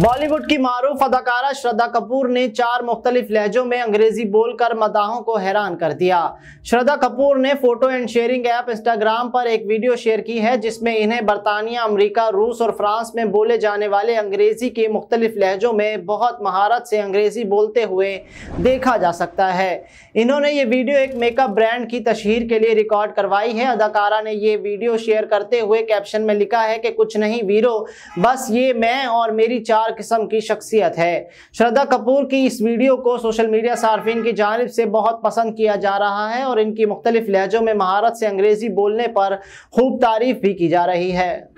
बॉलीवुड की मारूफ अदाकारा श्रद्धा कपूर ने चार मुख्तलिफ लहजों में अंग्रेजी बोलकर मदाहों को हैरान कर दिया श्रद्धा कपूर ने photo and sharing app Instagram पर एक वीडियो शेयर की है जिसमें इन्हें बरतानिया अमरीका रूस और फ्रांस में बोले जाने वाले अंग्रेजी के मुख्तलिफ लहजों में बहुत महारत से अंग्रेजी बोलते हुए देखा जा सकता है इन्होंने ये वीडियो एक मेकअप ब्रांड की तशहर के लिए रिकॉर्ड करवाई है अदाकारा ने यह वीडियो शेयर करते हुए कैप्शन में लिखा है कि कुछ नहीं वीरो बस ये मैं और मेरी चार शानदार किस्म की शख्सियत है श्रद्धा कपूर की इस वीडियो को सोशल मीडिया सार्फिन की जानब से बहुत पसंद किया जा रहा है और इनकी मुख्तलिफ लहजों में महारत से अंग्रेज़ी बोलने पर खूब तारीफ भी की जा रही है